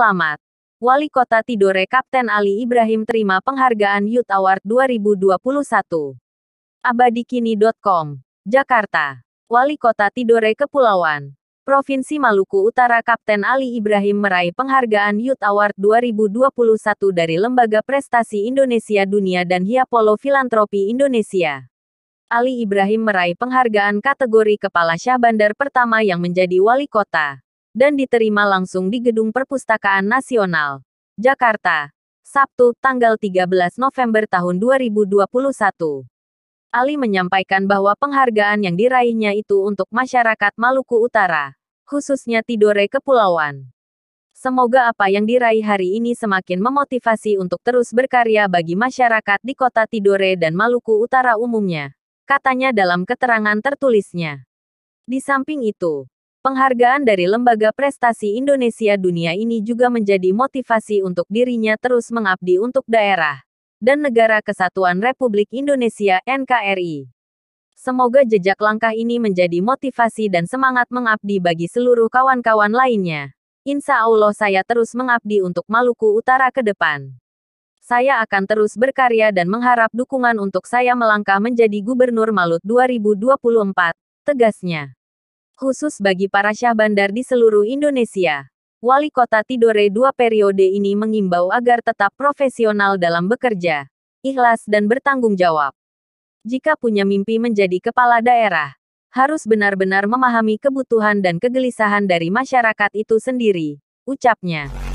Selamat. Wali Kota Tidore Kapten Ali Ibrahim terima penghargaan Youth Award 2021. Abadikini.com, Jakarta. Wali Kota Tidore Kepulauan, Provinsi Maluku Utara Kapten Ali Ibrahim meraih penghargaan Youth Award 2021 dari Lembaga Prestasi Indonesia Dunia dan Hiapolo Filantropi Indonesia. Ali Ibrahim meraih penghargaan kategori Kepala Syah Bandar pertama yang menjadi wali kota dan diterima langsung di Gedung Perpustakaan Nasional, Jakarta, Sabtu, tanggal 13 November tahun 2021. Ali menyampaikan bahwa penghargaan yang diraihnya itu untuk masyarakat Maluku Utara, khususnya Tidore Kepulauan. Semoga apa yang diraih hari ini semakin memotivasi untuk terus berkarya bagi masyarakat di kota Tidore dan Maluku Utara umumnya, katanya dalam keterangan tertulisnya. Di samping itu, Penghargaan dari Lembaga Prestasi Indonesia Dunia ini juga menjadi motivasi untuk dirinya terus mengabdi untuk daerah dan Negara Kesatuan Republik Indonesia (NKRI). Semoga jejak langkah ini menjadi motivasi dan semangat mengabdi bagi seluruh kawan-kawan lainnya. Insya Allah saya terus mengabdi untuk Maluku Utara ke depan. Saya akan terus berkarya dan mengharap dukungan untuk saya melangkah menjadi Gubernur Malut 2024, tegasnya khusus bagi para syah bandar di seluruh Indonesia. Wali Kota Tidore dua periode ini mengimbau agar tetap profesional dalam bekerja, ikhlas dan bertanggung jawab. Jika punya mimpi menjadi kepala daerah, harus benar-benar memahami kebutuhan dan kegelisahan dari masyarakat itu sendiri, ucapnya.